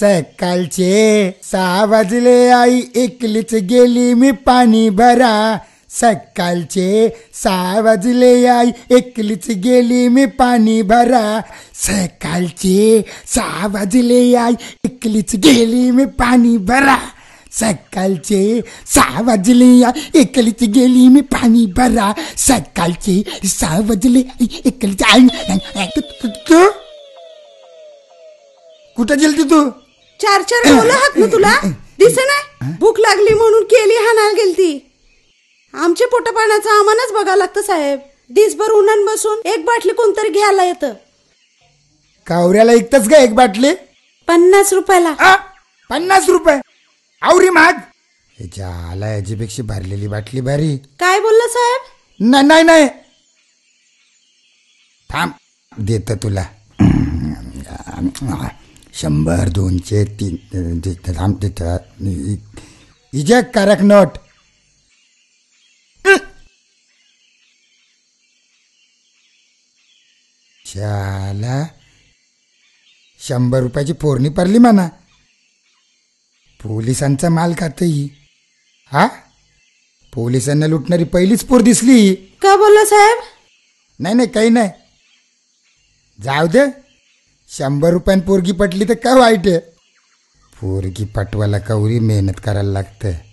सकाळचे सहा वाजले आई एकलीच गेली मी पाणी भरा सकाळचे सहा वाजले आई एकलीच गेली मी पाणी भरा सकाळचे सहा वाजले आई एकलीच गेली मी पाणी भरा सकाळचे सहा वाजले एकलीच गेली मी पाणी भरा सकाळचे सहा वाजले आई एकलीच आई कुठं तू तू चार चार हात ना तुला दिस नाही भूक लागली म्हणून केली ना गेली ती आमच्या पोटापाण्याचं आम्हालाच बघा लागतं साहेब दिसभर उन्हान बसून एक बाटली कोणतरी घ्यायला येत कावऱ्याला एकतच का एक बाटली पन्नास रुपयाला पन्नास रुपये आवरी महाग याच्या आला याच्यापेक्षा भरलेली बाटली भारी काय बोलला साहेब नाही नाही नाही थांब देत तुला शंभर दोनशे तीन थांब इजेक्ट करक नोट शाला शंभर रुपयाची फोरणी पडली म्हणा पोलिसांचा माल खातही हा पोलिसांना लुटणारी पहिलीच पोर दिसली का बोलला साहेब नाही नाही काही नाही जाऊ दे शंभर रुपयान पोरगी पटली तर काय वाईट आहे पोरगी पटवायला कवरी मेहनत करायला लागतं